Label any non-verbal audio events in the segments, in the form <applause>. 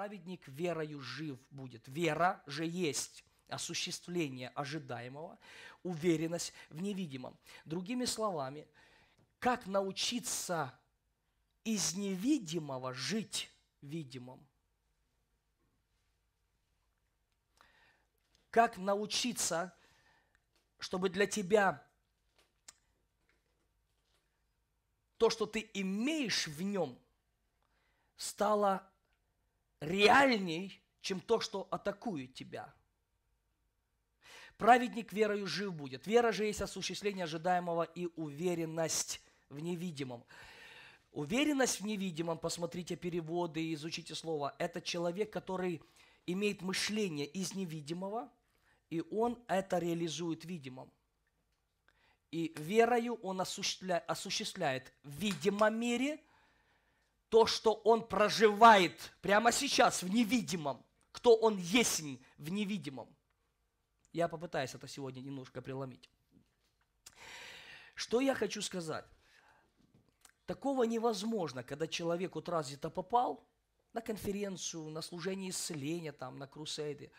праведник верою жив будет. Вера же есть осуществление ожидаемого, уверенность в невидимом. Другими словами, как научиться из невидимого жить видимым? Как научиться, чтобы для тебя то, что ты имеешь в нем, стало реальней, чем то, что атакует тебя. Праведник верою жив будет. Вера же есть осуществление ожидаемого и уверенность в невидимом. Уверенность в невидимом, посмотрите переводы, изучите слово, это человек, который имеет мышление из невидимого, и он это реализует видимом. И верою он осуществляет, осуществляет в видимом мире то, что он проживает прямо сейчас в невидимом, кто он есть в невидимом. Я попытаюсь это сегодня немножко преломить. Что я хочу сказать? Такого невозможно, когда человек вот где то попал на конференцию, на служение исцеления, там, на крусейды.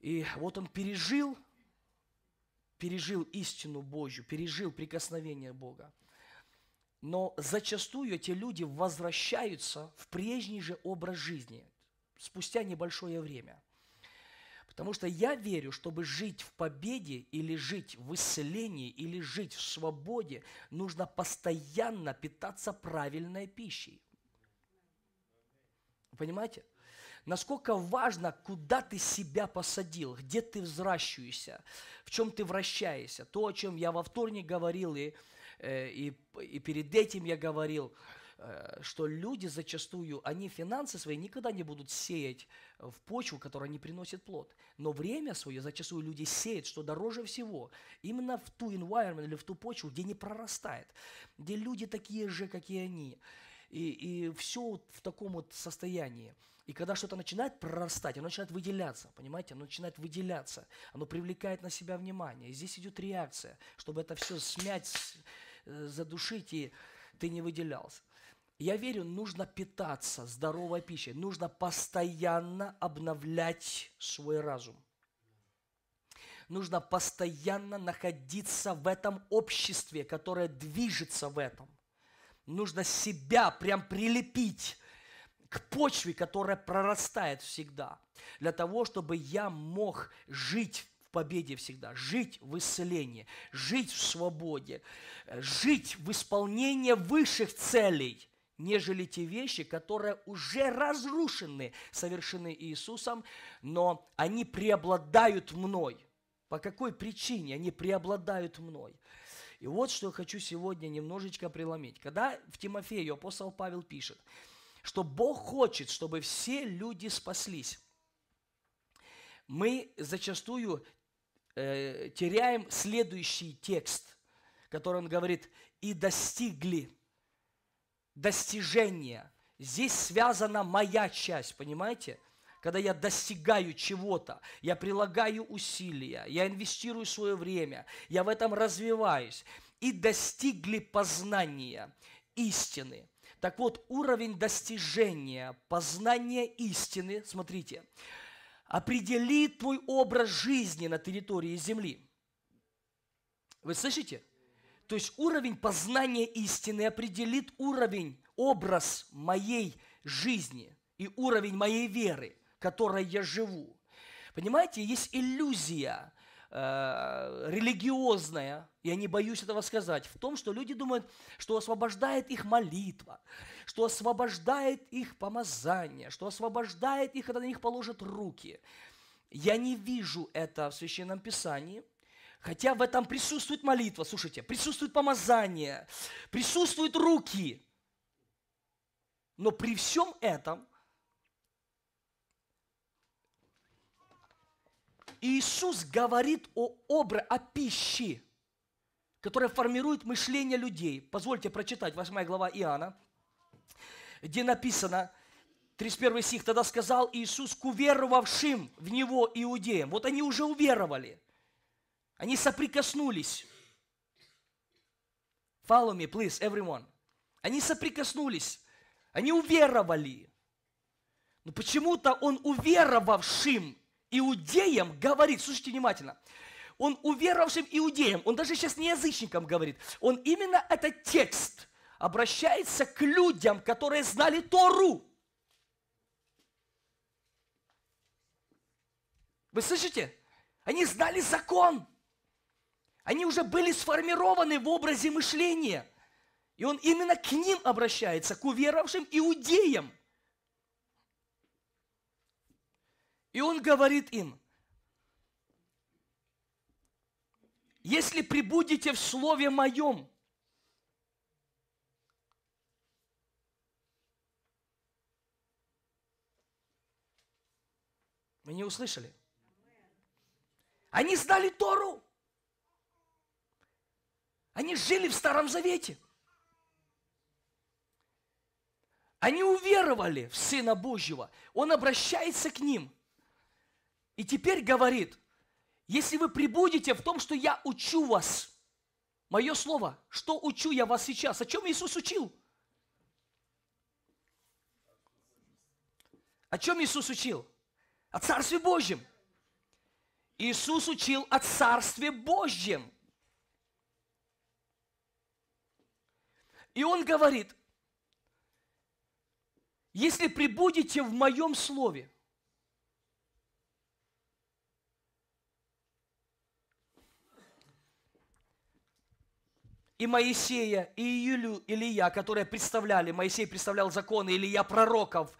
И вот он пережил, пережил истину Божью, пережил прикосновение Бога. Но зачастую эти люди возвращаются в прежний же образ жизни спустя небольшое время. Потому что я верю, чтобы жить в победе или жить в исцелении или жить в свободе, нужно постоянно питаться правильной пищей. Понимаете? Насколько важно, куда ты себя посадил, где ты взращиваешься, в чем ты вращаешься. То, о чем я во вторник говорил и Э, и, и перед этим я говорил, э, что люди зачастую, они финансы свои никогда не будут сеять в почву, которая не приносит плод. Но время свое зачастую люди сеют, что дороже всего, именно в ту environment или в ту почву, где не прорастает, где люди такие же, как и они. И, и все вот в таком вот состоянии. И когда что-то начинает прорастать, оно начинает выделяться, понимаете? Оно начинает выделяться, оно привлекает на себя внимание. И здесь идет реакция, чтобы это все смять, Э, задушить, и ты не выделялся. Я верю, нужно питаться здоровой пищей, нужно постоянно обновлять свой разум. Нужно постоянно находиться в этом обществе, которое движется в этом. Нужно себя прям прилепить к почве, которая прорастает всегда, для того, чтобы я мог жить победе всегда, жить в исцелении, жить в свободе, э, жить в исполнении высших целей, нежели те вещи, которые уже разрушены, совершены Иисусом, но они преобладают мной. По какой причине они преобладают мной? И вот что я хочу сегодня немножечко преломить. Когда в Тимофею апостол Павел пишет, что Бог хочет, чтобы все люди спаслись, мы зачастую э, теряем следующий текст, который он говорит, и достигли достижения. Здесь связана моя часть, понимаете? когда я достигаю чего-то, я прилагаю усилия, я инвестирую свое время, я в этом развиваюсь, и достигли познания истины. Так вот, уровень достижения, познания истины, смотрите, определит твой образ жизни на территории земли. Вы слышите? То есть уровень познания истины определит уровень, образ моей жизни и уровень моей веры, которой я живу. Понимаете, есть иллюзия э, религиозная, я не боюсь этого сказать, в том, что люди думают, что освобождает их молитва, что освобождает их помазание, что освобождает их, когда на них положат руки. Я не вижу это в Священном Писании – Хотя в этом присутствует молитва, слушайте, присутствует помазание, присутствуют руки. Но при всем этом Иисус говорит о образе, о пище, которая формирует мышление людей. Позвольте прочитать 8 глава Иоанна, где написано, 31 стих, «Тогда сказал Иисус к уверовавшим в Него иудеям». Вот они уже уверовали. Они соприкоснулись. Follow me, please, everyone. Они соприкоснулись. Они уверовали. Но почему-то он уверовавшим иудеям говорит, слушайте внимательно, он уверовавшим иудеям, он даже сейчас не язычникам говорит, он именно этот текст обращается к людям, которые знали Тору. Вы слышите? Они знали закон. Они уже были сформированы в образе мышления. И он именно к ним обращается, к уверовавшим иудеям – И он говорит им, если прибудете в Слове Моем, Вы не услышали? Они знали Тору. Они жили в Старом Завете. Они уверовали в Сына Божьего. Он обращается к ним. И теперь говорит, если вы прибудете в том, что я учу вас, мое слово, что учу я вас сейчас, о чем Иисус учил? О чем Иисус учил? О Царстве Божьем. Иисус учил о Царстве Божьем. И Он говорит, если прибудете в моем слове, и Моисея, и Илью, Илья, которые представляли, Моисей представлял законы, Илья пророков,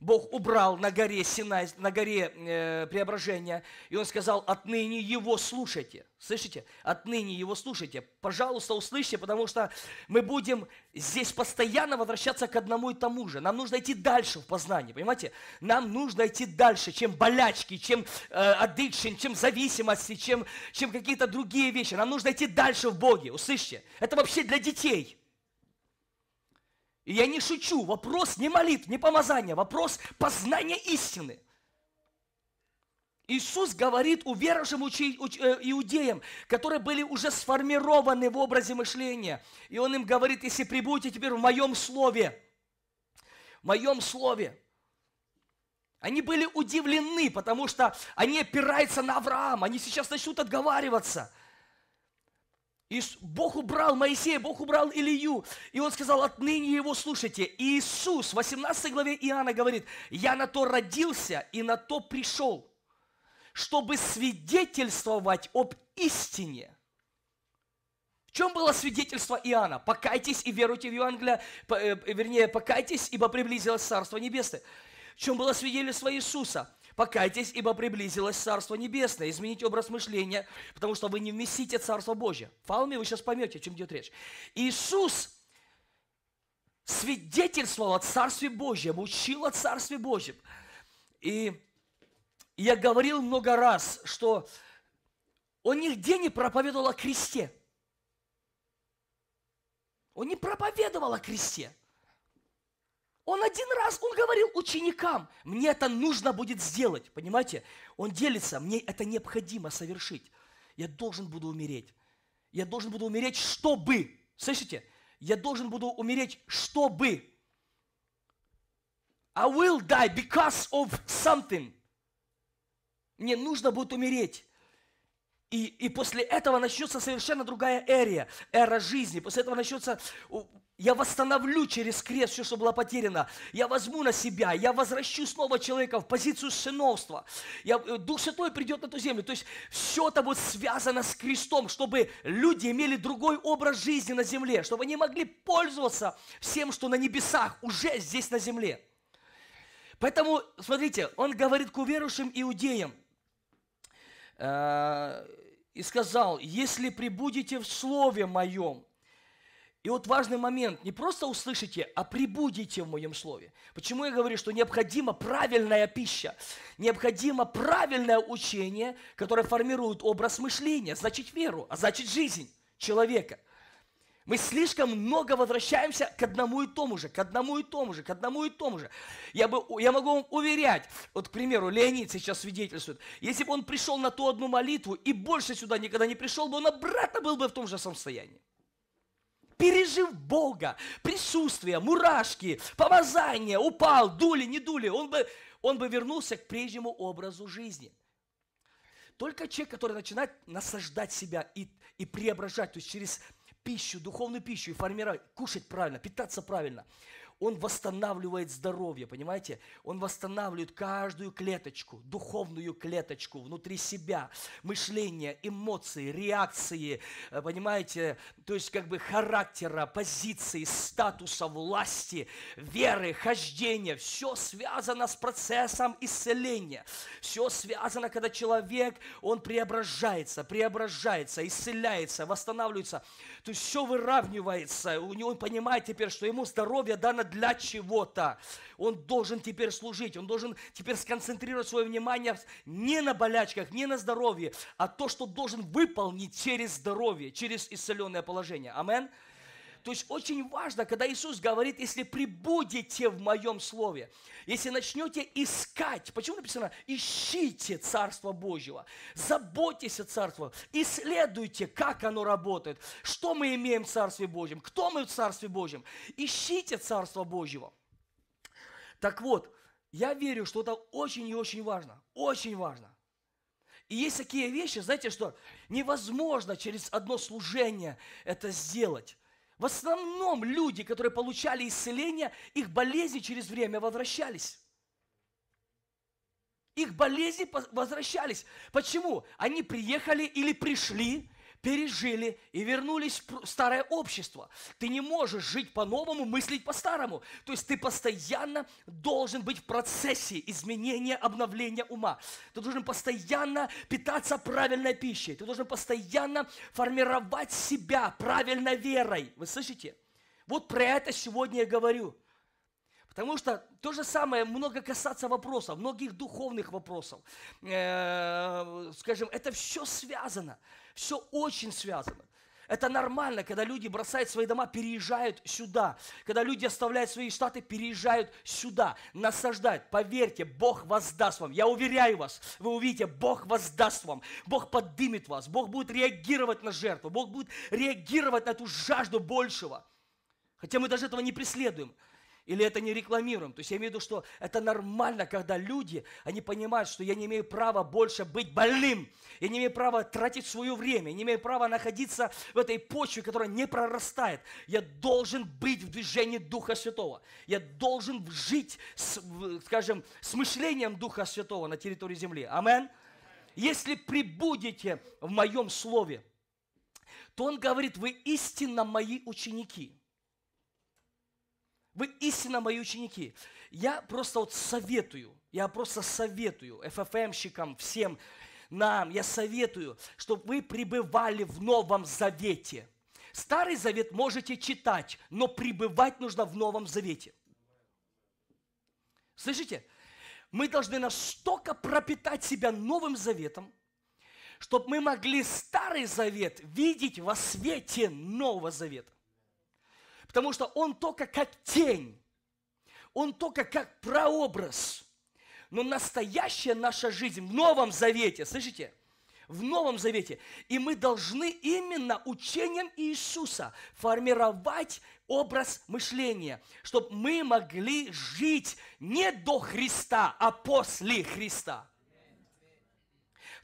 Бог убрал на горе Синай, на горе э, преображения, и Он сказал, отныне Его слушайте. Слышите? Отныне Его слушайте. Пожалуйста, услышьте, потому что мы будем здесь постоянно возвращаться к одному и тому же. Нам нужно идти дальше в познании, понимаете? Нам нужно идти дальше, чем болячки, чем э, addiction, чем зависимости, чем, чем какие-то другие вещи. Нам нужно идти дальше в Боге, услышьте. Это вообще для детей – и я не шучу, вопрос не молитв, не помазания, вопрос познания истины. Иисус говорит уверовавшим учи, уч, э, иудеям, которые были уже сформированы в образе мышления. И Он им говорит, если прибудете теперь в моем слове, в моем слове, они были удивлены, потому что они опираются на Авраама, они сейчас начнут отговариваться – и Бог убрал Моисея, Бог убрал Илью. И он сказал, отныне его слушайте. И Иисус, в 18 главе Иоанна говорит, я на то родился и на то пришел, чтобы свидетельствовать об истине. В чем было свидетельство Иоанна? Покайтесь и веруйте в Евангелие, э, вернее, покайтесь, ибо приблизилось Царство Небесное. В чем было свидетельство Иисуса? Покайтесь, ибо приблизилось Царство Небесное. Измените образ мышления, потому что вы не вместите Царство Божье. Фалми, вы сейчас поймете, о чем идет речь. Иисус свидетельствовал о Царстве Божьем, учил о Царстве Божьем. И я говорил много раз, что он нигде не проповедовал о кресте. Он не проповедовал о кресте. Он один раз, он говорил ученикам, мне это нужно будет сделать, понимаете? Он делится, мне это необходимо совершить. Я должен буду умереть. Я должен буду умереть, чтобы, слышите? Я должен буду умереть, чтобы. I will die because of something. Мне нужно будет умереть. И, и после этого начнется совершенно другая эра, эра жизни. После этого начнется я восстановлю через крест все, что было потеряно. Я возьму на себя, я возвращу снова человека в позицию сыновства. Я, э, Дух Святой придет на эту землю. То есть все это будет связано с крестом, чтобы люди имели другой образ жизни на земле, чтобы они могли пользоваться всем, что на небесах, уже здесь на земле. Поэтому, смотрите, он говорит к уверующим иудеям э, и сказал, если прибудете в Слове Моем, и вот важный момент, не просто услышите, а прибудете в моем слове. Почему я говорю, что необходима правильная пища, необходимо правильное учение, которое формирует образ мышления, значит веру, а значит жизнь человека. Мы слишком много возвращаемся к одному и тому же, к одному и тому же, к одному и тому же. Я, бы, я могу вам уверять, вот, к примеру, Леонид сейчас свидетельствует, если бы он пришел на ту одну молитву и больше сюда никогда не пришел бы, он обратно был бы в том же состоянии пережив Бога, присутствие, мурашки, помазание, упал, дули, не дули, он бы, он бы вернулся к прежнему образу жизни. Только человек, который начинает насаждать себя и, и преображать, то есть через пищу, духовную пищу и формировать, кушать правильно, питаться правильно – он восстанавливает здоровье, понимаете? Он восстанавливает каждую клеточку, духовную клеточку внутри себя, мышление, эмоции, реакции, э, понимаете? То есть как бы характера, позиции, статуса, власти, веры, хождения. Все связано с процессом исцеления. Все связано, когда человек, он преображается, преображается, исцеляется, восстанавливается. То есть все выравнивается. У него понимает теперь, что ему здоровье дано для чего-то. Он должен теперь служить, он должен теперь сконцентрировать свое внимание не на болячках, не на здоровье, а то, что должен выполнить через здоровье, через исцеленное положение. Аминь. То есть очень важно, когда Иисус говорит, если прибудете в моем слове, если начнете искать, почему написано, ищите Царство Божьего, заботьтесь о Царстве, исследуйте, как оно работает, что мы имеем в Царстве Божьем, кто мы в Царстве Божьем, ищите Царство Божьего. Так вот, я верю, что это очень и очень важно, очень важно. И есть такие вещи, знаете что, невозможно через одно служение это сделать. В основном люди, которые получали исцеление, их болезни через время возвращались. Их болезни возвращались. Почему? Они приехали или пришли пережили и вернулись в старое общество. Ты не можешь жить по-новому, мыслить по-старому. То есть ты постоянно должен быть в процессе изменения, обновления ума. Ты должен постоянно питаться правильной пищей. Ты должен постоянно формировать себя правильной верой. Вы слышите? Вот про это сегодня я говорю. Потому что то же самое много касаться вопросов, многих духовных вопросов. Э, скажем, это все связано. Все очень связано. Это нормально, когда люди бросают свои дома, переезжают сюда. Когда люди оставляют свои штаты, переезжают сюда. Насаждают. Поверьте, Бог воздаст вам. Я уверяю вас, вы увидите, Бог воздаст вам. Бог поддымет вас. Бог будет реагировать на жертву. Бог будет реагировать на эту жажду большего. Хотя мы даже этого не преследуем. Или это не рекламируем. То есть я имею в виду, что это нормально, когда люди, они понимают, что я не имею права больше быть больным. Я не имею права тратить свое время. Я не имею права находиться в этой почве, которая не прорастает. Я должен быть в движении Духа Святого. Я должен жить, с, скажем, с мышлением Духа Святого на территории земли. Амен. Если прибудете в моем слове, то он говорит, вы истинно мои ученики – вы истинно мои ученики. Я просто вот советую, я просто советую ФФМщикам, всем нам, я советую, чтобы вы пребывали в Новом Завете. Старый Завет можете читать, но пребывать нужно в Новом Завете. Слышите? Мы должны настолько пропитать себя Новым Заветом, чтобы мы могли Старый Завет видеть во свете Нового Завета. Потому что он только как тень, он только как прообраз. Но настоящая наша жизнь в Новом Завете, слышите? В Новом Завете. И мы должны именно учением Иисуса формировать образ мышления, чтобы мы могли жить не до Христа, а после Христа –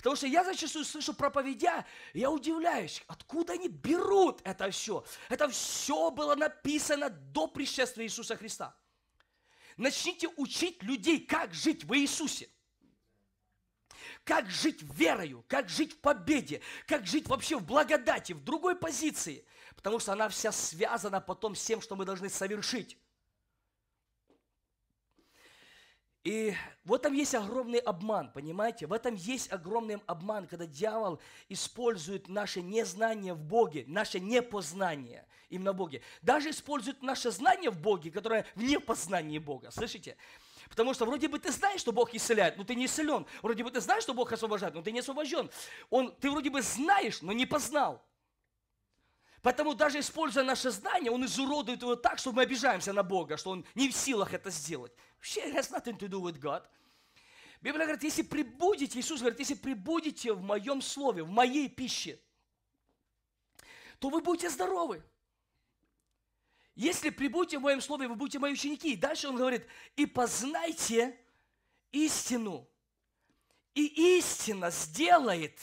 Потому что я зачастую слышу проповедя, я удивляюсь, откуда они берут это все. Это все было написано до пришествия Иисуса Христа. Начните учить людей, как жить в Иисусе. Как жить верою, как жить в победе, как жить вообще в благодати, в другой позиции. Потому что она вся связана потом с тем, что мы должны совершить. И вот там есть огромный обман, понимаете? В этом есть огромный обман, когда дьявол использует наше незнание в Боге, наше непознание именно в Боге. Даже использует наше знание в Боге, которое в непознании Бога. Слышите? Потому что вроде бы ты знаешь, что Бог исцеляет, но ты не исцелен. Вроде бы ты знаешь, что Бог освобождает, но ты не освобожден. Он, ты вроде бы знаешь, но не познал. Поэтому даже используя наше знание, он изуродует его так, что мы обижаемся на Бога, что он не в силах это сделать. Вообще has nothing to do with God. Библия говорит, если прибудете, Иисус говорит, если прибудете в моем слове, в моей пище, то вы будете здоровы. Если прибудете в моем слове, вы будете мои ученики. И дальше он говорит, и познайте истину. И истина сделает.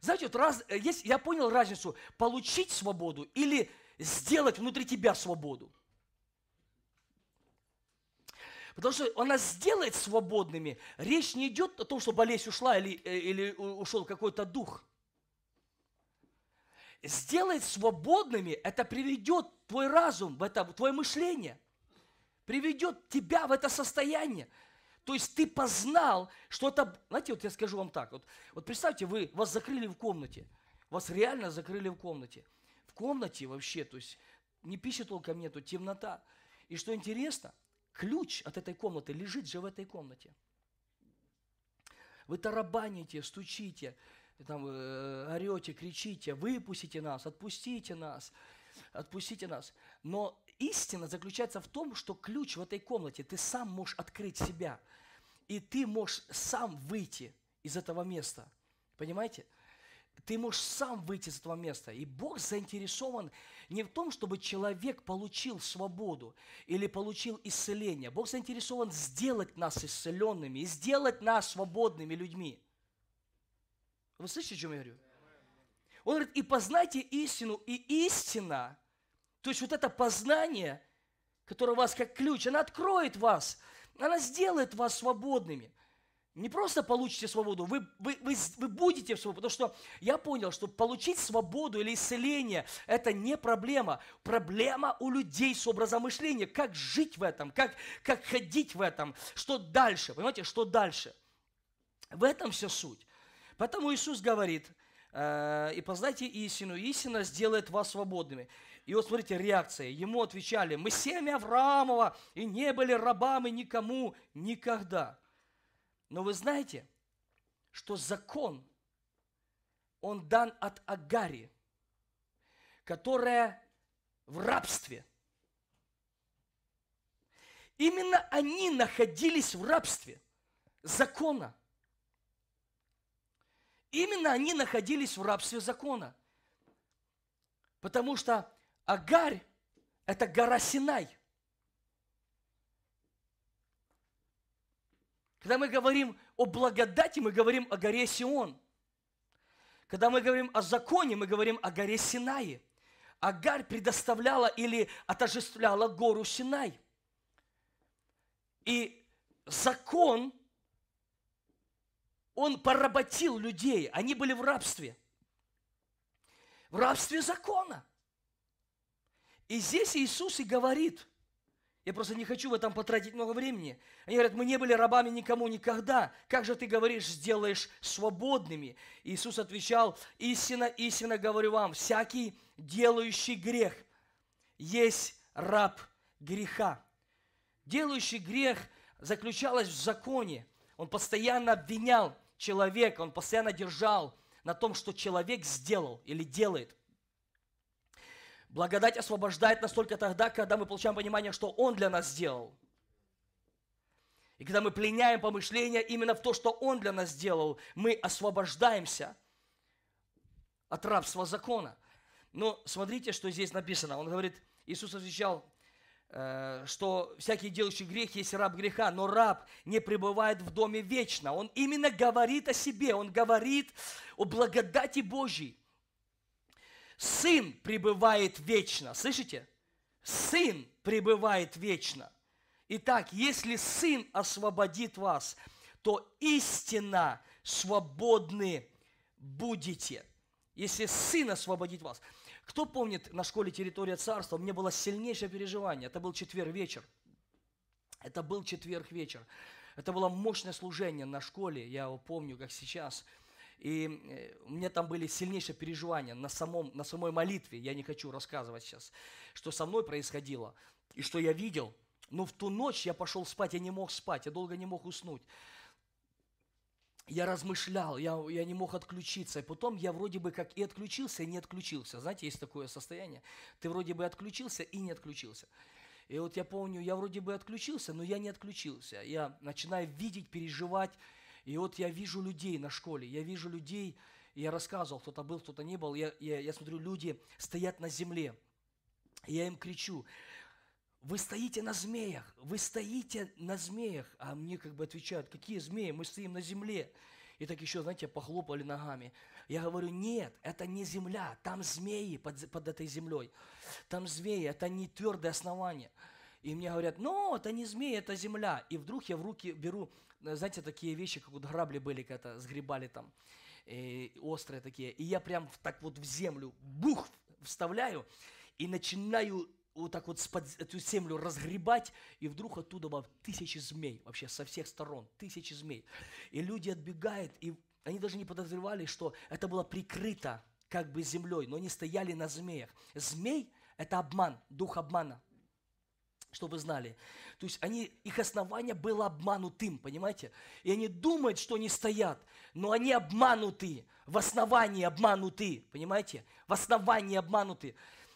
Знаете, вот раз, э, есть, я понял разницу, получить свободу или сделать внутри тебя свободу. Потому что она сделает свободными. Речь не идет о том, что болезнь ушла или, э, или ушел какой-то дух. Сделает свободными, это приведет твой разум, в это, твое мышление, приведет тебя в это состояние. То есть ты познал, что это... Знаете, вот я скажу вам так. Вот, вот представьте, вы, вас закрыли в комнате. Вас реально закрыли в комнате. В комнате вообще, то есть ни пищи толком нету, темнота. И что интересно, ключ от этой комнаты лежит же в этой комнате. Вы тарабаните, стучите, там, э, орете, кричите, выпустите нас, отпустите нас, отпустите нас. Но истина заключается в том, что ключ в этой комнате, ты сам можешь открыть себя, и ты можешь сам выйти из этого места. Понимаете? ты можешь сам выйти из этого места. И Бог заинтересован не в том, чтобы человек получил свободу или получил исцеление. Бог заинтересован сделать нас исцеленными и сделать нас свободными людьми. Вы слышите, о чем я говорю? Он говорит, и познайте истину, и истина, то есть вот это познание, которое у вас как ключ, она откроет вас, она сделает вас свободными не просто получите свободу, вы, вы, вы, вы будете в свободе. Потому что я понял, что получить свободу или исцеление – это не проблема. Проблема у людей с образом мышления. Как жить в этом, как, как ходить в этом, что дальше, понимаете, что дальше. В этом вся суть. Поэтому Иисус говорит, э, и познайте истину, истина сделает вас свободными. И вот смотрите, реакция. Ему отвечали, мы семя Авраамова и не были рабами никому никогда. Но вы знаете, что закон, он дан от Агари, которая в рабстве. Именно они находились в рабстве закона. Именно они находились в рабстве закона. Потому что Агарь – это гора Синай – Когда мы говорим о благодати, мы говорим о горе Сион. Когда мы говорим о законе, мы говорим о горе Синае. Агарь предоставляла или отожествляла гору Синай. И закон, он поработил людей. Они были в рабстве. В рабстве закона. И здесь Иисус и говорит – я просто не хочу в этом потратить много времени. Они говорят, мы не были рабами никому никогда. Как же ты говоришь, сделаешь свободными? Иисус отвечал, истина, истина говорю вам, всякий делающий грех есть раб греха. Делающий грех заключалось в законе. Он постоянно обвинял человека, он постоянно держал на том, что человек сделал или делает – Благодать освобождает нас только тогда, когда мы получаем понимание, что Он для нас сделал. И когда мы пленяем помышления именно в то, что Он для нас сделал, мы освобождаемся от рабства закона. Но смотрите, что здесь написано. Он говорит, Иисус отвечал, э, что всякий делающий грех есть раб греха, но раб не пребывает в доме вечно. Он именно говорит о себе, он говорит о благодати Божьей. Сын пребывает вечно. Слышите? Сын пребывает вечно. Итак, если Сын освободит вас, то истинно свободны будете. Если Сын освободит вас. Кто помнит на школе «Территория царства»? У меня было сильнейшее переживание. Это был четверг вечер. Это был четверг вечер. Это было мощное служение на школе, я его помню, как сейчас – и э, у меня там были сильнейшие переживания на, самом, на самой молитве, я не хочу рассказывать сейчас, что со мной происходило и что я видел. Но в ту ночь я пошел спать, я не мог спать, я долго не мог уснуть. Я размышлял, я, я не мог отключиться. И потом я вроде бы как и отключился, и не отключился. Знаете, есть такое состояние. Ты вроде бы отключился и не отключился. И вот я помню, я вроде бы отключился, но я не отключился. Я начинаю видеть, переживать, и вот я вижу людей на школе, я вижу людей, я рассказывал, кто-то был, кто-то не был, я, я, я смотрю, люди стоят на земле, и я им кричу, вы стоите на змеях, вы стоите на змеях. А мне как бы отвечают, какие змеи, мы стоим на земле. И так еще, знаете, похлопали ногами. Я говорю, нет, это не земля, там змеи под, под этой землей. Там змеи, это не твердое основание. И мне говорят, ну, это не змеи, это земля. И вдруг я в руки беру, знаете, такие вещи, как вот грабли были, когда сгребали там, и э, острые такие. И я прям так вот в землю, бух, вставляю и начинаю вот так вот под, эту землю разгребать, и вдруг оттуда было тысячи змей, вообще со всех сторон, тысячи змей. И люди отбегают, и они даже не подозревали, что это было прикрыто как бы землей, но они стояли на змеях. Змей – это обман, дух обмана – чтобы знали. То есть они, их основание было обманутым, понимаете? И они думают, что они стоят, но они обмануты, в основании обмануты, понимаете? В основании обмануты.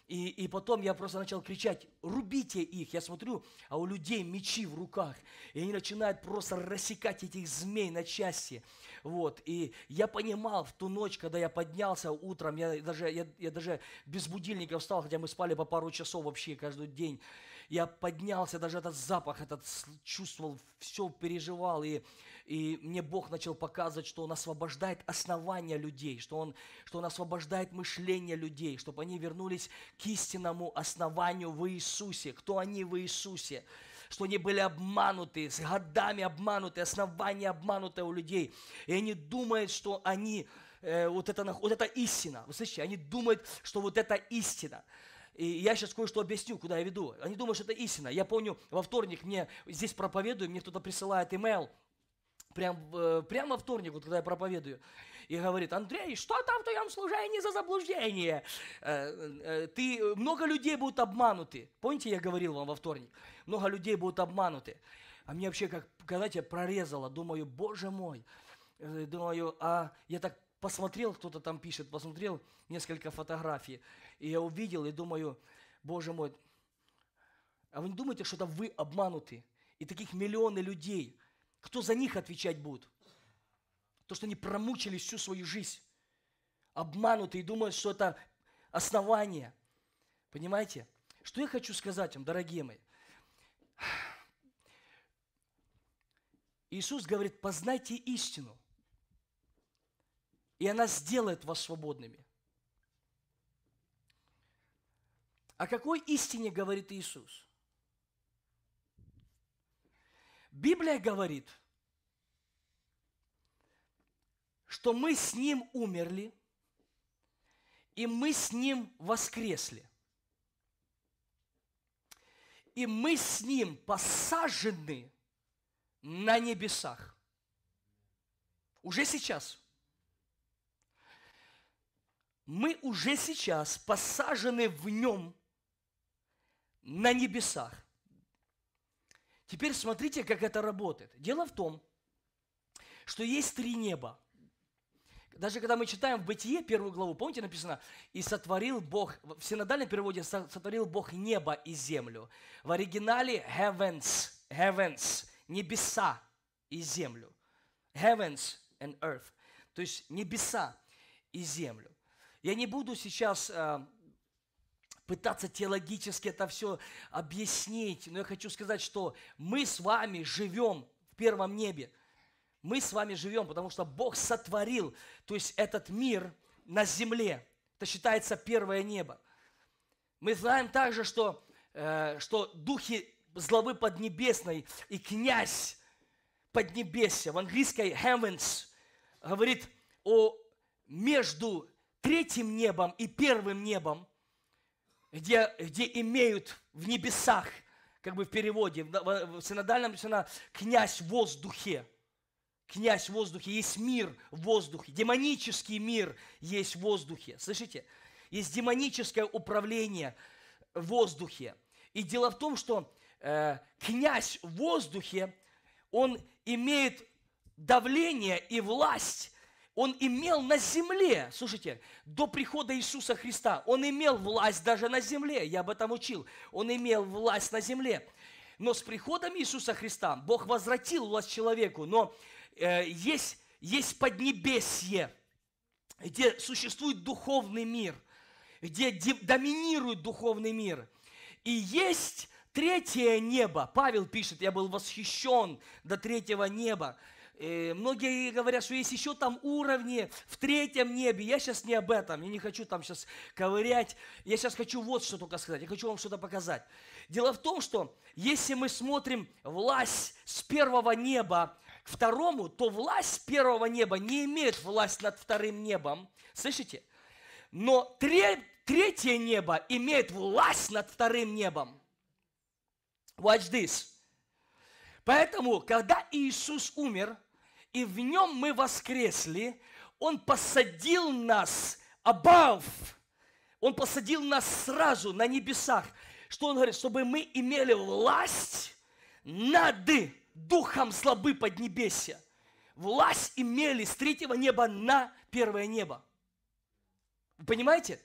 И, и потом я просто начал кричать, рубите их. Я смотрю, а у людей мечи в руках. И они начинают просто рассекать этих змей на части. Вот. И я понимал в ту ночь, когда я поднялся утром, я даже, я, я даже без будильника встал, хотя мы спали по пару часов вообще каждый день я поднялся, даже этот запах, этот чувствовал, все переживал, и, и мне Бог начал показывать, что Он освобождает основания людей, что он, что он освобождает мышление людей, чтобы они вернулись к истинному основанию в Иисусе, кто они в Иисусе, что они были обмануты, с годами обмануты, основания обмануты у людей, и они думают, что они, э, вот, это, вот это истина, вы слышите, они думают, что вот это истина, и я сейчас кое-что объясню, куда я веду. Они думают, что это истина. Я помню, во вторник мне здесь проповедую, мне кто-то присылает имейл, прям, э, прямо во вторник, вот когда я проповедую, и говорит, Андрей, что там в твоем служении за заблуждение? Э, э, ты, много людей будут обмануты. Помните, я говорил вам во вторник? Много людей будут обмануты. А мне вообще, как, когда тебя прорезало, думаю, боже мой, думаю, а я так посмотрел, кто-то там пишет, посмотрел несколько фотографий, и я увидел и думаю, боже мой, а вы не думаете, что это вы обмануты? И таких миллионы людей, кто за них отвечать будет? То, что они промучили всю свою жизнь, обмануты и думают, что это основание. Понимаете? Что я хочу сказать вам, дорогие мои? Иисус говорит, познайте истину – и она сделает вас свободными. О какой истине говорит Иисус? Библия говорит, что мы с Ним умерли, и мы с Ним воскресли. И мы с Ним посажены на небесах. Уже сейчас – мы уже сейчас посажены в нем на небесах. Теперь смотрите, как это работает. Дело в том, что есть три неба. Даже когда мы читаем в Бытие первую главу, помните, написано, «И сотворил Бог», в синодальном переводе «сотворил Бог небо и землю». В оригинале «heavens», «heavens», «небеса» и «землю». «Heavens and earth», то есть «небеса» и «землю». Я не буду сейчас э, пытаться теологически это все объяснить, но я хочу сказать, что мы с вами живем в первом небе. Мы с вами живем, потому что Бог сотворил, то есть этот мир на земле. Это считается первое небо. Мы знаем также, что, э, что духи зловы поднебесной и князь поднебесья, в английской heavens, говорит о между третьим небом и первым небом, где, где имеют в небесах, как бы в переводе, в, в синодальном написано «князь в воздухе». Князь в воздухе, есть мир в воздухе, демонический мир есть в воздухе. Слышите? Есть демоническое управление в воздухе. И дело в том, что э, князь в воздухе, он имеет давление и власть он имел на земле, слушайте, до прихода Иисуса Христа, он имел власть даже на земле, я об этом учил, он имел власть на земле. Но с приходом Иисуса Христа Бог возвратил власть человеку, но э, есть, есть поднебесье, где существует духовный мир, где доминирует духовный мир. И есть третье небо. Павел пишет, я был восхищен до третьего неба э, многие говорят, что есть еще там уровни в третьем небе. Я сейчас не об этом, я не хочу там сейчас ковырять. Я сейчас хочу вот что только сказать, я хочу вам что-то показать. Дело в том, что если мы смотрим власть с первого неба к второму, то власть первого неба не имеет власть над вторым небом. Слышите? Но третье небо имеет власть над вторым небом. Watch this. Поэтому, когда Иисус умер, и в нем мы воскресли, он посадил нас above, он посадил нас сразу на небесах. Что он говорит? Чтобы мы имели власть над духом злобы поднебесья. Власть имели с третьего неба на первое небо. Вы понимаете?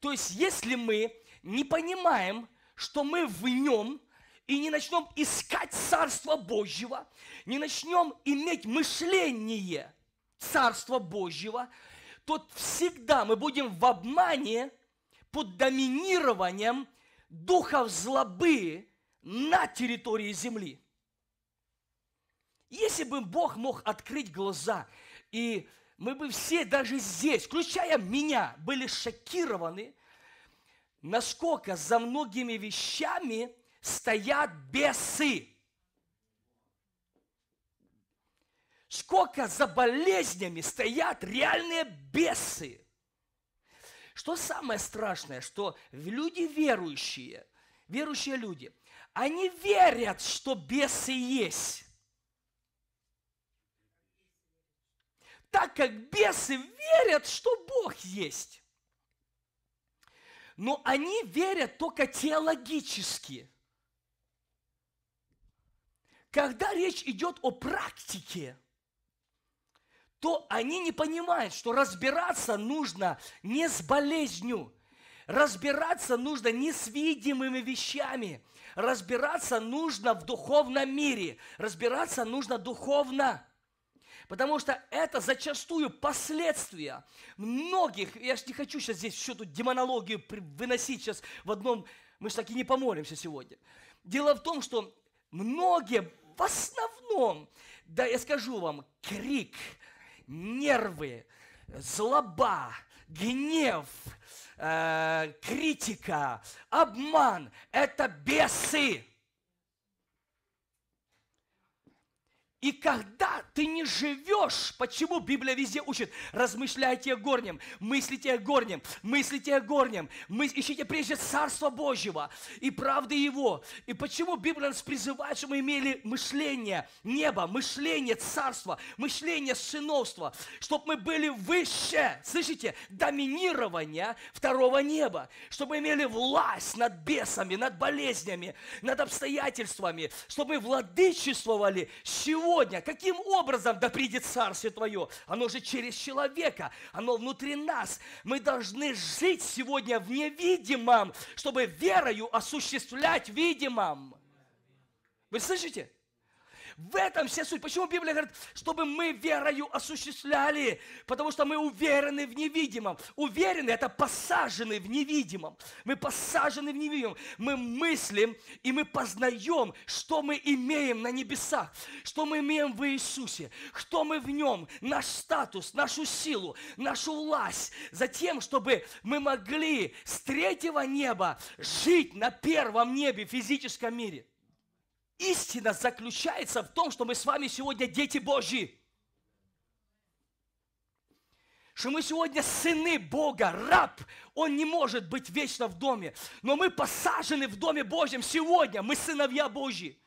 То есть, если мы не понимаем, что мы в нем – и не начнем искать Царство Божьего, не начнем иметь мышление Царства Божьего, то всегда мы будем в обмане под доминированием духов злобы на территории земли. Если бы Бог мог открыть глаза, и мы бы все даже здесь, включая меня, были шокированы, насколько за многими вещами стоят бесы. Сколько за болезнями стоят реальные бесы. Что самое страшное, что люди верующие, верующие люди, они верят, что бесы есть. Так как бесы верят, что Бог есть. Но они верят только теологически. Когда речь идет о практике, то они не понимают, что разбираться нужно не с болезнью, разбираться нужно не с видимыми вещами, разбираться нужно в духовном мире, разбираться нужно духовно – Потому что это зачастую последствия многих, я же не хочу сейчас здесь всю эту демонологию выносить сейчас в одном, мы же так и не помолимся сегодня. Дело в том, что многие в основном, да я скажу вам, крик, нервы, злоба, гнев, э, критика, обман – это бесы. И когда ты не живешь, почему Библия везде учит, размышляйте о горнем, мыслите о горнем, мыслите о горнем, мы, ищите прежде Царство Божьего и правды Его. И почему Библия нас призывает, чтобы мы имели мышление неба, мышление царства, мышление сыновства, чтобы мы были выше, слышите, доминирования второго неба, чтобы мы имели власть над бесами, над болезнями, над обстоятельствами, чтобы мы владычествовали, чего сегодня, каким образом да придет Царствие Твое? Оно же через человека, оно внутри нас. Мы должны жить сегодня в невидимом, чтобы верою осуществлять видимом. Вы слышите? В этом вся суть. Почему Библия говорит, чтобы мы верою осуществляли? Потому что мы уверены в невидимом. Уверены – это посажены в невидимом. Мы посажены в невидимом. Мы мыслим и мы познаем, что мы имеем на небесах, что мы имеем в Иисусе, кто мы в Нем, наш статус, нашу силу, нашу власть, затем, чтобы мы могли с третьего неба жить на первом небе в физическом мире. Истина заключается в том, что мы с вами сегодня дети Божьи. Что мы сегодня сыны Бога, раб, он не может быть вечно в доме. Но мы посажены в доме Божьем сегодня, мы сыновья Божьи.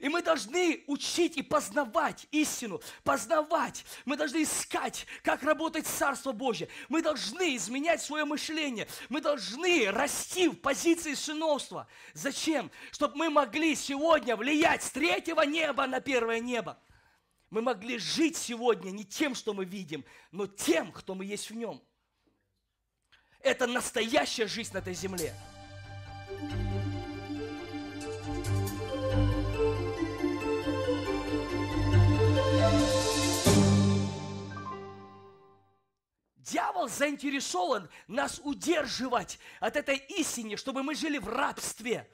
И мы должны учить и познавать истину, познавать. Мы должны искать, как работает Царство Божье. Мы должны изменять свое мышление. Мы должны расти в позиции сыновства. Зачем? Чтобы мы могли сегодня влиять с третьего неба на первое небо. Мы могли жить сегодня не тем, что мы видим, но тем, кто мы есть в нем. Это настоящая жизнь на этой земле. thank you дьявол заинтересован нас удерживать от этой истины, чтобы мы жили в рабстве.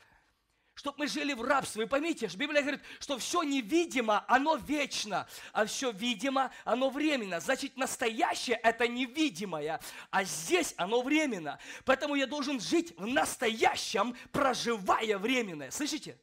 Чтобы мы жили в рабстве. Вы поймите, что Библия говорит, что все невидимо, оно вечно, а все видимо, оно временно. Значит, настоящее – это невидимое, а здесь оно временно. Поэтому я должен жить в настоящем, проживая временное. Слышите?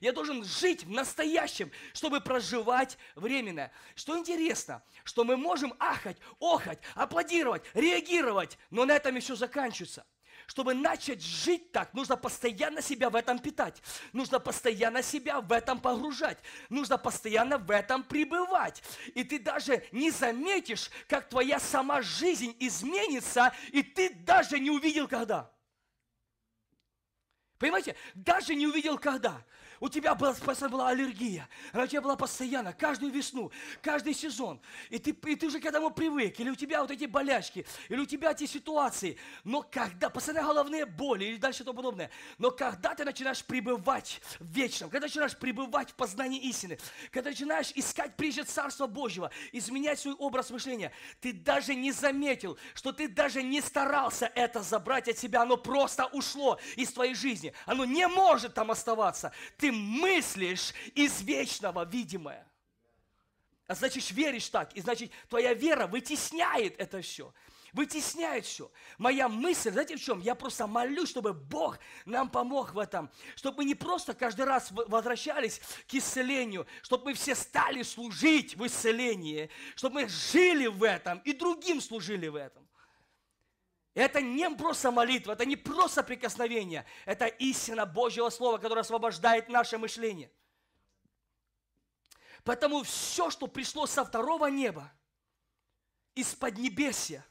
Я должен жить в настоящем, чтобы проживать временное. Что интересно, что мы можем ахать, охать, аплодировать, реагировать, но на этом еще заканчивается. Чтобы начать жить так, нужно постоянно себя в этом питать. Нужно постоянно себя в этом погружать. Нужно постоянно в этом пребывать. И ты даже не заметишь, как твоя сама жизнь изменится, и ты даже не увидел, когда. Понимаете? Даже не увидел, когда. У тебя была, постоянно была аллергия. Она у тебя была постоянно, каждую весну, каждый сезон. И ты, и ты уже к этому привык. Или у тебя вот эти болячки, или у тебя эти ситуации. Но когда, постоянно головные боли или дальше тому подобное. Но когда ты начинаешь пребывать в вечном, когда начинаешь пребывать в познании истины, когда начинаешь искать прежде Царство Божьего, изменять свой образ мышления, ты даже не заметил, что ты даже не старался это забрать от себя. Оно просто ушло из твоей жизни. Оно не может там оставаться. Ты мыслишь из вечного видимое. А значит, веришь так, и значит, твоя вера вытесняет это все вытесняет все. Моя мысль, знаете в чем? Я просто молюсь, чтобы Бог нам помог в этом, чтобы мы не просто каждый раз возвращались к исцелению, чтобы мы все стали служить в исцелении, чтобы мы жили в этом и другим служили в этом. Это не просто молитва, это не просто прикосновение, это истина Божьего Слова, которое освобождает наше мышление. Поэтому все, что пришло со второго неба, из-под небесия,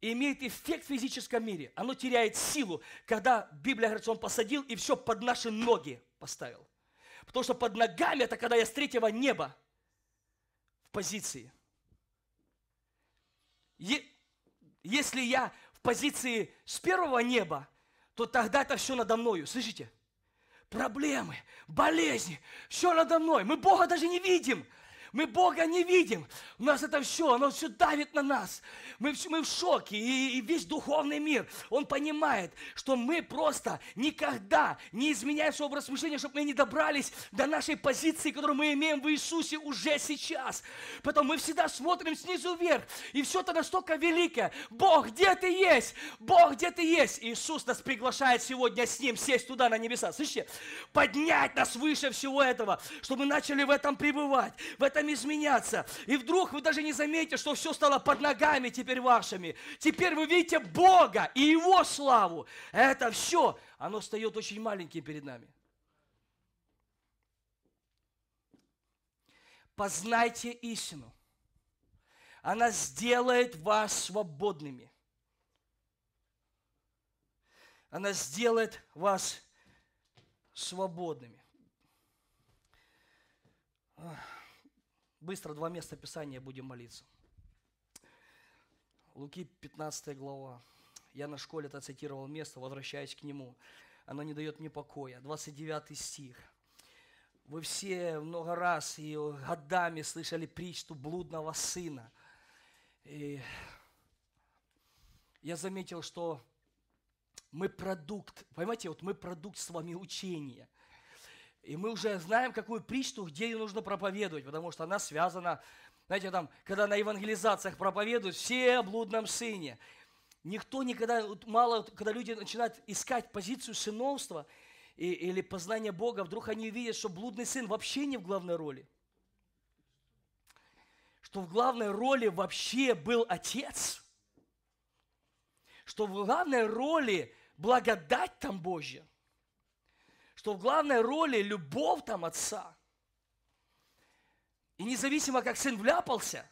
имеет эффект в физическом мире. Оно теряет силу, когда Библия говорит, что он посадил и все под наши ноги поставил. Потому что под ногами это когда я с третьего неба в позиции. Если я в позиции с первого неба, то тогда это все надо мною. Слышите? Проблемы, болезни, все надо мной. Мы Бога даже не видим. Мы Бога не видим. У нас это все, оно все давит на нас. Мы, мы в шоке. И, и весь духовный мир, он понимает, что мы просто никогда не изменяем свой образ мышления, чтобы мы не добрались до нашей позиции, которую мы имеем в Иисусе уже сейчас. Поэтому мы всегда смотрим снизу вверх. И все это настолько великое. Бог, где ты есть? Бог, где ты есть? Иисус нас приглашает сегодня с Ним сесть туда, на небеса. Слышите? Поднять нас выше всего этого, чтобы мы начали в этом пребывать, в этом потоками изменяться. И вдруг вы даже не заметите, что все стало под ногами теперь вашими. Теперь вы видите Бога и Его славу. Это все, оно встает очень маленьким перед нами. Познайте истину. Она сделает вас свободными. Она сделает вас свободными. Ах. Быстро два места Писания будем молиться. Луки 15 глава. Я на школе это цитировал место, возвращаясь к нему. Оно не дает мне покоя. 29 стих. Вы все много раз и годами слышали притчу блудного сына. И я заметил, что мы продукт, понимаете, вот мы продукт с вами учения – и мы уже знаем, какую притчу, где ее нужно проповедовать, потому что она связана, знаете, там, когда на евангелизациях проповедуют, все о блудном сыне. Никто никогда, мало, когда люди начинают искать позицию сыновства и, или познания Бога, вдруг они видят, что блудный сын вообще не в главной роли. Что в главной роли вообще был отец. Что в главной роли благодать там Божья – что в главной роли любовь там отца. И независимо, как сын вляпался,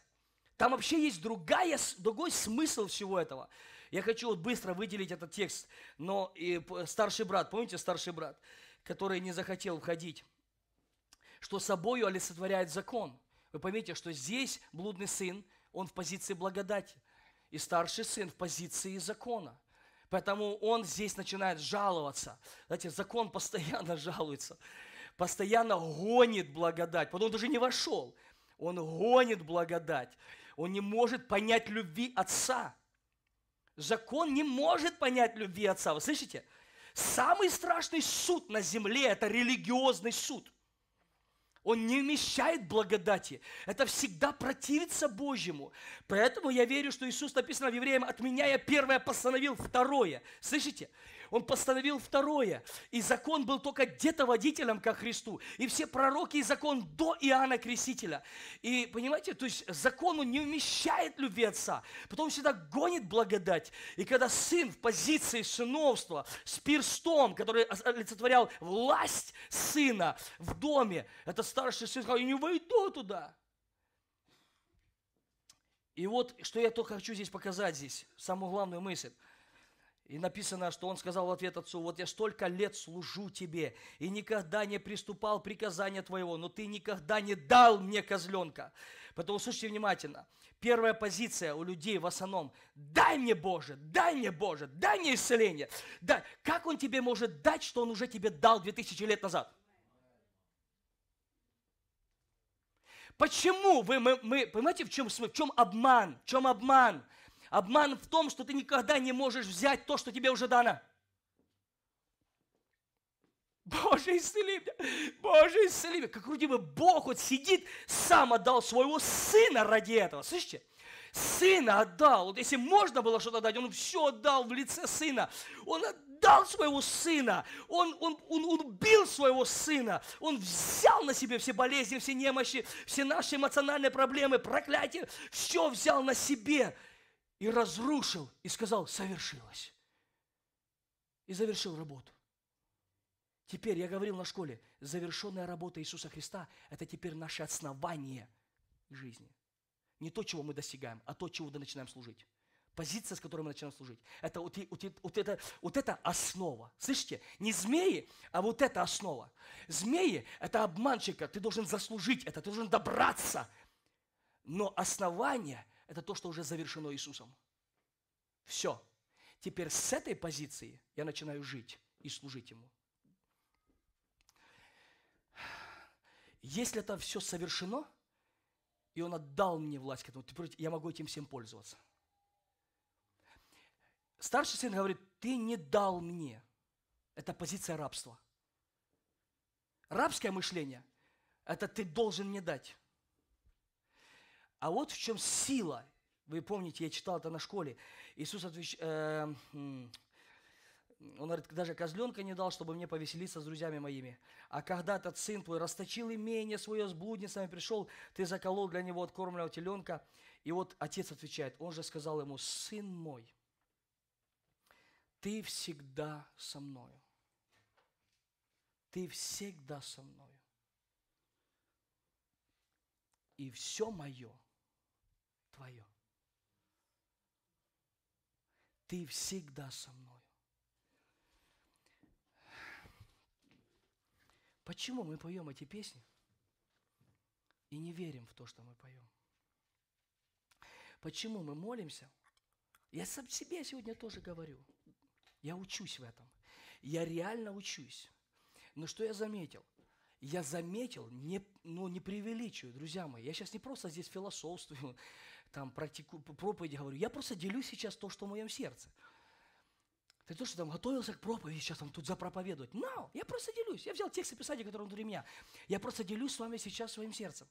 там вообще есть другая, другой смысл всего этого. Я хочу вот быстро выделить этот текст, но и старший брат, помните старший брат, который не захотел входить, что собою олицетворяет закон. Вы поймите, что здесь блудный сын, он в позиции благодати, и старший сын в позиции закона – Поэтому он здесь начинает жаловаться. Знаете, закон постоянно <laughs> жалуется, постоянно гонит благодать, потому он даже не вошел. Он гонит благодать. Он не может понять любви Отца. Закон не может понять любви Отца. Вы слышите? Самый страшный суд на земле – это религиозный суд – он не вмещает благодати. Это всегда противится Божьему. Поэтому я верю, что Иисус написано в Евреям, от меня я первое постановил, второе. Слышите? Он постановил второе. И закон был только детоводителем ко Христу. И все пророки и закон до Иоанна Крестителя. И понимаете, то есть закону не умещает любви отца. Потом всегда гонит благодать. И когда сын в позиции сыновства с перстом, который олицетворял власть сына в доме, это старший сын сказал, я не войду туда. И вот, что я только хочу здесь показать здесь, самую главную мысль – и написано, что он сказал в ответ отцу, вот я столько лет служу тебе и никогда не приступал приказания твоего, но ты никогда не дал мне козленка. Поэтому слушайте внимательно. Первая позиция у людей в основном, дай мне Боже, дай мне Боже, дай мне исцеление. Да, как он тебе может дать, что он уже тебе дал 2000 лет назад? Почему вы, мы, мы понимаете, в чем, в чем обман, в чем обман? Обман в том, что ты никогда не можешь взять то, что тебе уже дано. Боже, исцели меня! Боже, исцели меня! Как вроде бы Бог вот сидит, сам отдал своего сына ради этого. Слышите? Сына отдал. Вот если можно было что-то дать, он все отдал в лице сына. Он отдал своего сына. Он, он, он, он убил своего сына. Он взял на себе все болезни, все немощи, все наши эмоциональные проблемы, проклятие. Все взял на себе и разрушил, и сказал, совершилось. И завершил работу. Теперь, я говорил на школе, завершенная работа Иисуса Христа – это теперь наше основание жизни. Не то, чего мы достигаем, а то, чего мы начинаем служить. Позиция, с которой мы начинаем служить. Это вот, вот, вот, это, вот это основа. Слышите? Не змеи, а вот это основа. Змеи – это обманщика. Ты должен заслужить это, ты должен добраться. Но основание это то, что уже завершено Иисусом. Все. Теперь с этой позиции я начинаю жить и служить Ему. Если это все совершено, и Он отдал мне власть к этому, теперь я могу этим всем пользоваться. Старший сын говорит, ты не дал мне. Это позиция рабства. Рабское мышление – это ты должен мне дать. А вот в чем сила. Вы помните, я читал это на школе. Иисус отвечает, э, он говорит, даже козленка не дал, чтобы мне повеселиться с друзьями моими. А когда этот сын твой расточил имение свое с блудницами, пришел, ты заколол для него откормленного теленка. И вот отец отвечает, он же сказал ему, сын мой, ты всегда со мною. Ты всегда со мною. И все мое – Твое. Ты всегда со мною. Почему мы поем эти песни и не верим в то, что мы поем? Почему мы молимся? Я сам себе сегодня тоже говорю. Я учусь в этом. Я реально учусь. Но что я заметил? Я заметил, не, ну не преувеличиваю, друзья мои, я сейчас не просто здесь философствую, там практику, проповеди говорю. Я просто делюсь сейчас то, что в моем сердце. Ты то, что там готовился к проповеди, сейчас там тут запроповедовать. No, я просто делюсь. Я взял текст и писание, который внутри меня. Я просто делюсь с вами сейчас своим сердцем.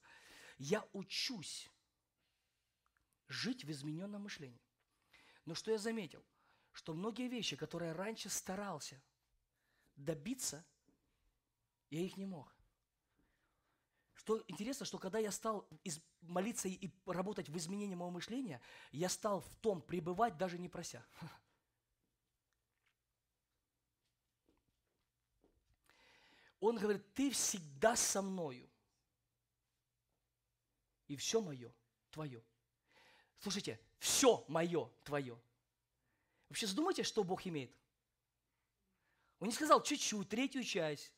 Я учусь жить в измененном мышлении. Но что я заметил? Что многие вещи, которые я раньше старался добиться, я их не мог. Что интересно, что когда я стал из, молиться и работать в изменении моего мышления, я стал в том пребывать, даже не прося. <laughs> Он говорит, ты всегда со мною, и все мое твое. Слушайте, все мое твое. Вообще задумайте, что Бог имеет. Он не сказал чуть-чуть, третью часть.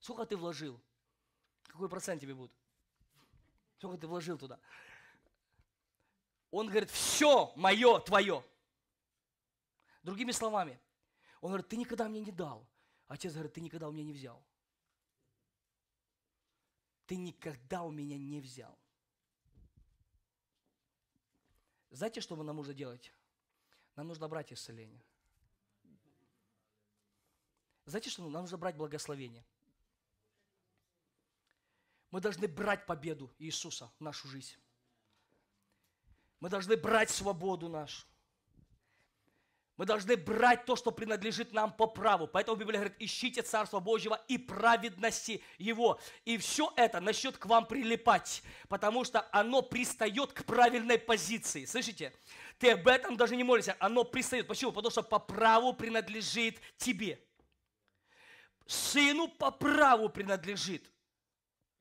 Сколько ты вложил? какой процент тебе будет? Сколько ты вложил туда? Он говорит, все мое, твое. Другими словами, он говорит, ты никогда мне не дал. Отец говорит, ты никогда у меня не взял. Ты никогда у меня не взял. Знаете, что нам нужно делать? Нам нужно брать исцеление. Знаете, что нам нужно брать благословение? Мы должны брать победу Иисуса в нашу жизнь. Мы должны брать свободу нашу. Мы должны брать то, что принадлежит нам по праву. Поэтому Библия говорит, ищите Царство Божьего и праведности Его. И все это начнет к вам прилипать, потому что оно пристает к правильной позиции. Слышите? Ты об этом даже не молишься. Оно пристает. Почему? Потому что по праву принадлежит тебе. Сыну по праву принадлежит.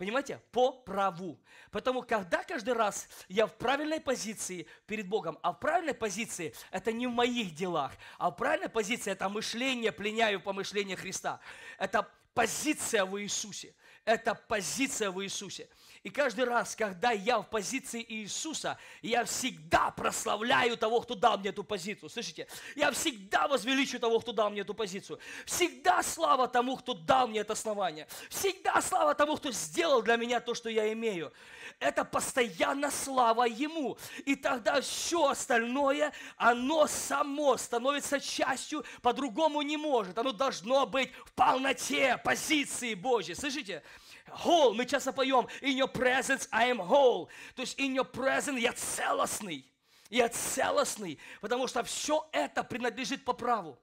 Понимаете? По праву. Потому когда каждый раз я в правильной позиции перед Богом, а в правильной позиции это не в моих делах, а в правильной позиции это мышление, пленяю по мышлению Христа. Это позиция в Иисусе. Это позиция в Иисусе. И каждый раз, когда я в позиции Иисуса, я всегда прославляю того, кто дал мне эту позицию. Слышите? Я всегда возвеличу того, кто дал мне эту позицию. Всегда слава тому, кто дал мне это основание. Всегда слава тому, кто сделал для меня то, что я имею. Это постоянно слава Ему. И тогда все остальное, оно само становится частью, по-другому не может. Оно должно быть в полноте позиции Божьей. Слышите? Whole, мы часто поем, in your presence I am whole. То есть in your presence я целостный. Я целостный, потому что все это принадлежит по праву.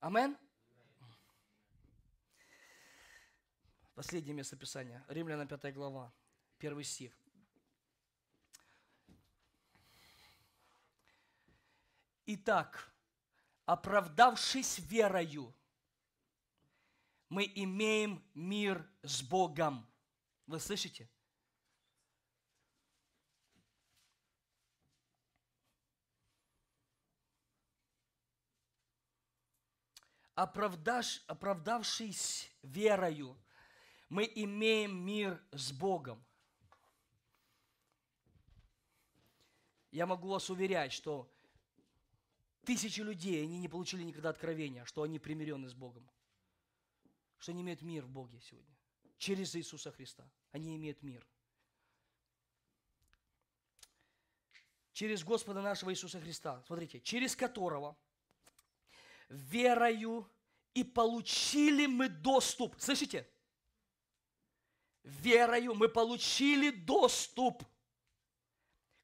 Амен? Последнее место Писания. Римлянам 5 глава, 1 стих. Итак, оправдавшись верою, мы имеем мир с Богом. Вы слышите? Оправдаш, оправдавшись верою, мы имеем мир с Богом. Я могу вас уверять, что тысячи людей, они не получили никогда откровения, что они примирены с Богом что они имеют мир в Боге сегодня. Через Иисуса Христа. Они имеют мир. Через Господа нашего Иисуса Христа. Смотрите, через которого верою и получили мы доступ. Слышите? Верою мы получили доступ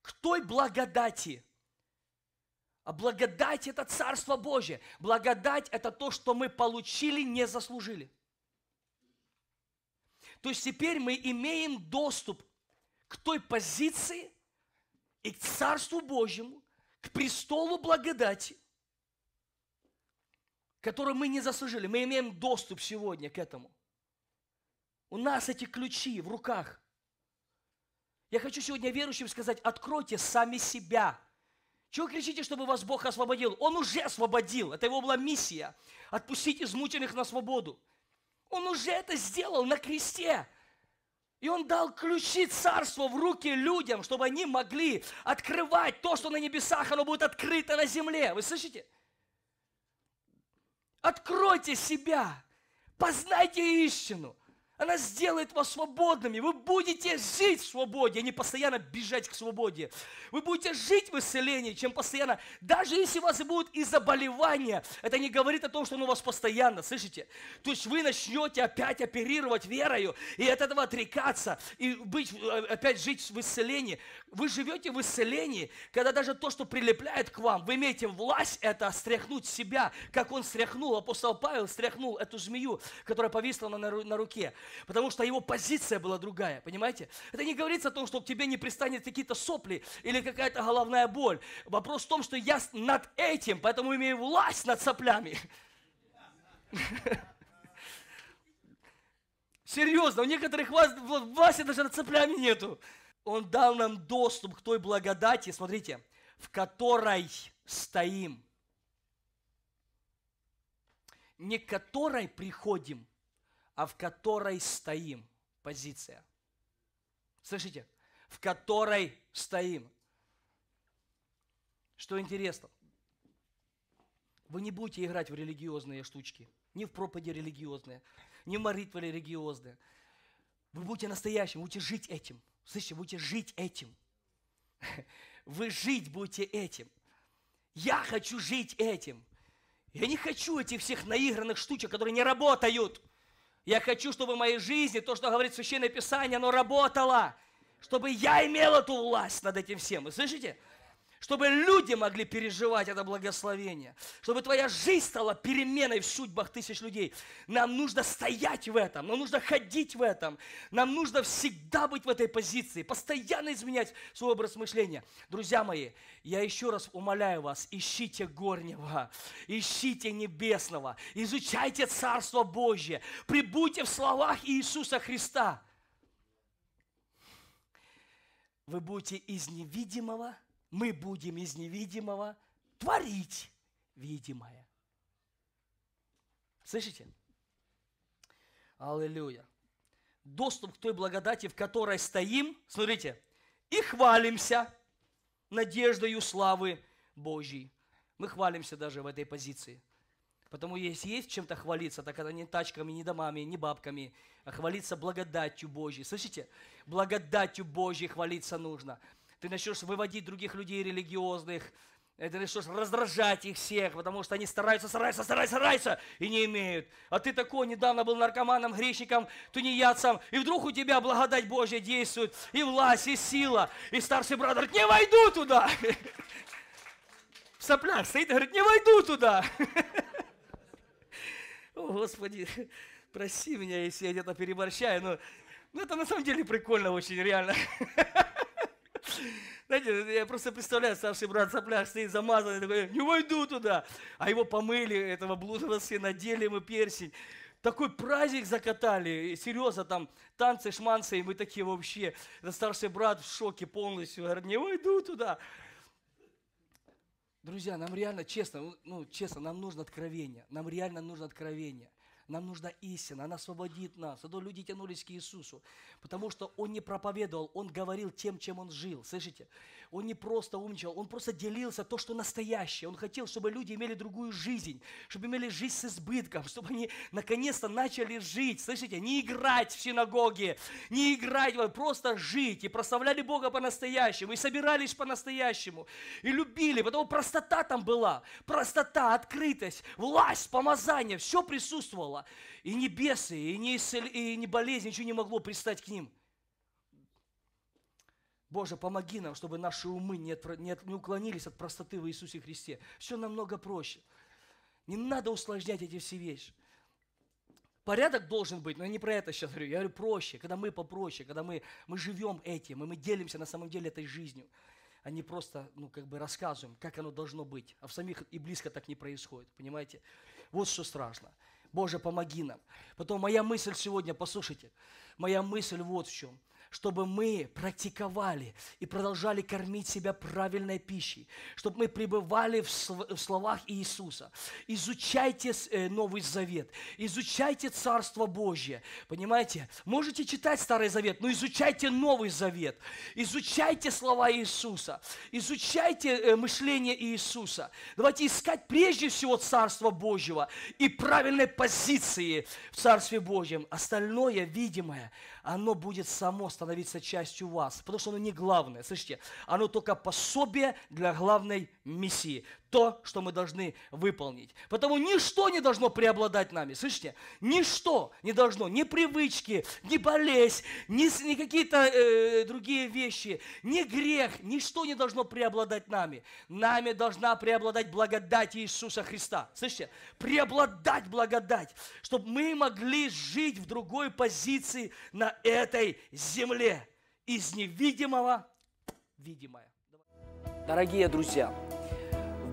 к той благодати. А благодать – это Царство Божье. Благодать – это то, что мы получили, не заслужили – то есть теперь мы имеем доступ к той позиции и к Царству Божьему, к престолу благодати, которую мы не заслужили. Мы имеем доступ сегодня к этому. У нас эти ключи в руках. Я хочу сегодня верующим сказать, откройте сами себя. Чего кричите, чтобы вас Бог освободил? Он уже освободил. Это его была миссия. Отпустить измученных на свободу. Он уже это сделал на кресте. И Он дал ключи царства в руки людям, чтобы они могли открывать то, что на небесах, оно будет открыто на земле. Вы слышите? Откройте себя, познайте истину – она сделает вас свободными. Вы будете жить в свободе, а не постоянно бежать к свободе. Вы будете жить в исцелении, чем постоянно. Даже если у вас будут и заболевания, это не говорит о том, что оно у вас постоянно, слышите? То есть вы начнете опять оперировать верою и от этого отрекаться, и быть, э, опять жить в исцелении. Вы живете в исцелении, когда даже то, что прилепляет к вам, вы имеете власть это стряхнуть себя, как он стряхнул, апостол Павел стряхнул эту змею, которая повисла на, на руке потому что его позиция была другая, понимаете? Это не говорится о том, что к тебе не пристанет какие-то сопли или какая-то головная боль. Вопрос в том, что я над этим, поэтому имею власть над соплями. <laughs> Серьезно, у некоторых вас власти даже над соплями нету. Он дал нам доступ к той благодати, смотрите, в которой стоим. Не к которой приходим, а в которой стоим. Позиция. Слышите? В которой стоим. Что интересно, вы не будете играть в религиозные штучки, ни в проповеди религиозные, ни в молитвы религиозные. Вы будете настоящим, будете жить этим. Слышите, будете жить этим. <laughs> Вы жить будете этим. Я хочу жить этим. Я не хочу этих всех наигранных штучек, которые не работают – я хочу, чтобы в моей жизни то, что говорит Священное Писание, оно работало, чтобы я имел эту власть над этим всем. Вы слышите? чтобы люди могли переживать это благословение, чтобы твоя жизнь стала переменой в судьбах тысяч людей. Нам нужно стоять в этом, нам нужно ходить в этом, нам нужно всегда быть в этой позиции, постоянно изменять свой образ мышления. Друзья мои, я еще раз умоляю вас, ищите горнего, ищите небесного, изучайте Царство Божье, прибудьте в словах Иисуса Христа. Вы будете из невидимого – мы будем из невидимого творить видимое. Слышите? Аллилуйя. Доступ к той благодати, в которой стоим, смотрите, и хвалимся надеждою славы Божьей. Мы хвалимся даже в этой позиции. Потому если есть чем-то хвалиться, так это не тачками, не домами, не бабками, а хвалиться благодатью Божьей. Слышите? Благодатью Божьей хвалиться нужно ты начнешь выводить других людей религиозных, э, ты начнешь раздражать их всех, потому что они стараются, стараются, стараются, стараются и не имеют. А ты такой недавно был наркоманом, грешником, тунеядцем, и вдруг у тебя благодать Божья действует, и власть, и сила, и старший брат говорит, не войду туда. В соплях стоит говорит, не войду туда. О, Господи, прости меня, если я где-то переборщаю, но ну, это на самом деле прикольно очень, реально. Знаете, я просто представляю, старший брат сопляк, стоит замазанный, такой, не войду туда. А его помыли, этого блудного сына, надели ему персень. Такой праздник закатали, серьезно, там танцы, шманцы, и мы такие вообще. Этот старший брат в шоке полностью, говорит, не войду туда. Друзья, нам реально, честно, ну, ну честно, нам нужно откровение. Нам реально нужно откровение. Нам нужна истина, она освободит нас. А то люди тянулись к Иисусу, потому что Он не проповедовал, Он говорил тем, чем Он жил. Слышите? Он не просто умничал, Он просто делился то, что настоящее. Он хотел, чтобы люди имели другую жизнь, чтобы имели жизнь с избытком, чтобы они наконец-то начали жить. Слышите? Не играть в синагоге, не играть, просто жить. И прославляли Бога по-настоящему, и собирались по-настоящему, и любили. Потому простота там была, простота, открытость, власть, помазание, все присутствовало было. И небесы, и не и ни болезнь, ничего не могло пристать к ним. Боже, помоги нам, чтобы наши умы не, от... не, от... не уклонились от простоты в Иисусе Христе. Все намного проще. Не надо усложнять эти все вещи. Порядок должен быть, но я не про это сейчас говорю. Я говорю проще, когда мы попроще, когда мы, мы живем этим, и мы делимся на самом деле этой жизнью, а не просто, ну, как бы рассказываем, как оно должно быть. А в самих и близко так не происходит, понимаете? Вот что страшно. Боже, помоги нам. Потом моя мысль сегодня, послушайте, моя мысль вот в чем – чтобы мы практиковали и продолжали кормить себя правильной пищей, чтобы мы пребывали в словах Иисуса. Изучайте э, Новый Завет, изучайте Царство Божье. Понимаете, можете читать Старый Завет, но изучайте Новый Завет, изучайте слова Иисуса, изучайте э, мышление Иисуса. Давайте искать прежде всего Царство Божьего и правильной позиции в Царстве Божьем. Остальное видимое, оно будет само становиться частью вас, потому что оно не главное. Слышите, оно только пособие для главной миссии то, что мы должны выполнить. Потому ничто не должно преобладать нами, слышите? Ничто не должно, ни привычки, ни болезнь, ни, ни какие-то э, другие вещи, ни грех, ничто не должно преобладать нами. Нами должна преобладать благодать Иисуса Христа. Слышите? Преобладать благодать, чтобы мы могли жить в другой позиции на этой земле. Из невидимого видимое. Дорогие друзья,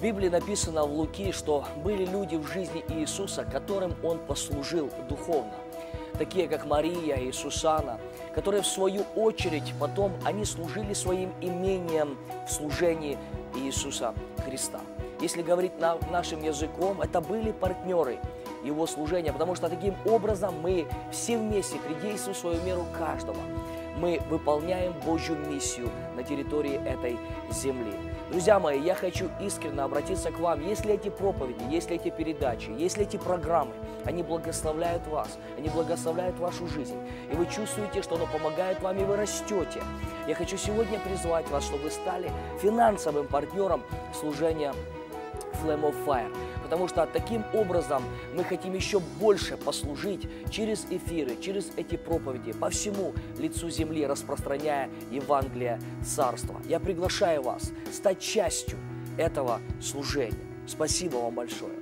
в Библии написано в Луки, что были люди в жизни Иисуса, которым Он послужил духовно, такие как Мария и Сусана, которые в свою очередь потом они служили своим имением в служении Иисуса Христа. Если говорить на, нашим языком, это были партнеры Его служения, потому что таким образом мы все вместе придействуем свою меру каждого. Мы выполняем Божью миссию на территории этой земли. Друзья мои, я хочу искренне обратиться к вам. Если эти проповеди, если эти передачи, если эти программы, они благословляют вас, они благословляют вашу жизнь, и вы чувствуете, что оно помогает вам, и вы растете, я хочу сегодня призвать вас, чтобы вы стали финансовым партнером служения Flame of Fire потому что таким образом мы хотим еще больше послужить через эфиры, через эти проповеди, по всему лицу земли, распространяя Евангелие Царства. Я приглашаю вас стать частью этого служения. Спасибо вам большое.